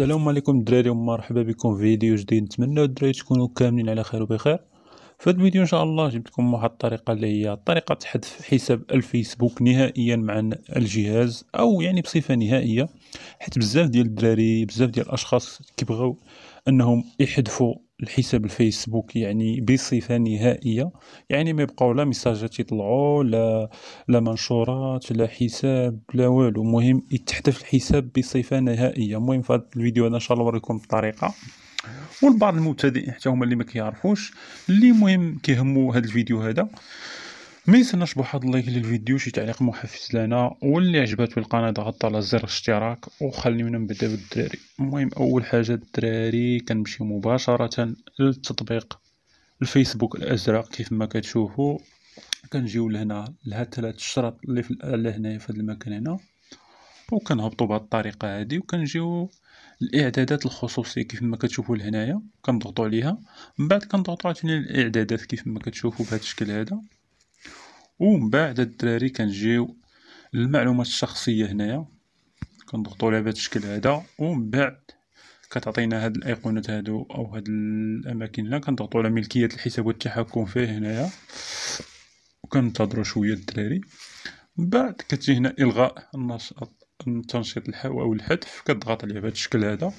السلام عليكم الدراري ومرحبا بكم في فيديو جديد نتمنى الدراري تكونوا كاملين على خير وبخير في هذا الفيديو ان شاء الله جبت لكم واحد الطريقه اللي هي طريقه حذف حساب الفيسبوك نهائيا مع الجهاز او يعني بصفه نهائيه حيت بزاف ديال الدراري بزاف ديال الاشخاص كيبغاو انهم يحذفوا الحساب الفيسبوك يعني بصفه نهائيه يعني ما يبقاو لا ميساجات يطلعوا لا لا منشورات لا حساب لا والو المهم يتحذف الحساب بصفه نهائيه المهم في هذا الفيديو انا ان شاء الله نوريكم الطريقه والبعض المبتدئين حتى هما اللي ما كيعرفوش اللي مهم كيهمو هذا الفيديو هذا ما ينسناش بواحد لايك للفيديو شي تعليق محفز لنا واللي عجباتو القناه ضغط على زر الاشتراك وخليونا نبدا بالدراري المهم اول حاجه الدراري كنمشيو مباشره للتطبيق الفيسبوك الازرق كيف ما كتشوفوا كنجيو لهنا لهاد ثلاث الشرط اللي في على هنايا في هاد المكان هنا وكنهبطوا بهاد الطريقه هادي وكنجيو الاعدادات الخصوصيه كيف ما كتشوفوا لهنايا كنضغطوا عليها من بعد كنضغطوا عاوتاني الاعدادات كيف ما كتشوفوا بهذا الشكل هذا ومن بعد الدراري كنجيو للمعلومات الشخصيه هنايا كنضغطوا على هذا الشكل هذا ومن بعد كتعطينا هاد الايقونات هادو او هاد الاماكن هنا كنضغطوا على ملكيه الحساب والتحكم فيه هنايا وكنتظروا شويه الدراري من بعد كتجي هنا الغاء النشاط تنشيط الحو او الحذف كتضغط عليه بهذا الشكل هذا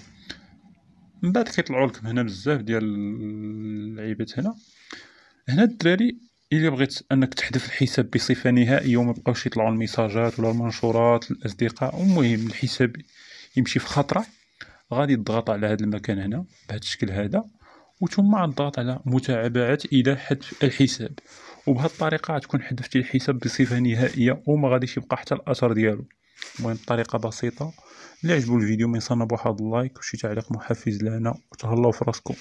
من بعد كيطلعوا لكم هنا بزاف ديال اللعيبات هنا هنا الدراري الا بغيت انك تحذف الحساب بصفه نهائيه وما بقاوش يطلعوا الميساجات ولا المنشورات للاصدقاء المهم الحساب يمشي في خطره غادي تضغط على هذا المكان هنا بهذا الشكل هذا وثم تضغط على متابعه الى حذف الحساب وبهذه الطريقه غتكون حذفتي الحساب بصفه نهائيه وما غاديش يبقى حتى الاثر ديالو المهم طريقه بسيطه اللي عجبو الفيديو ما ينسانا بواحد اللايك وشي تعليق محفز لنا وتهلاو في راسكم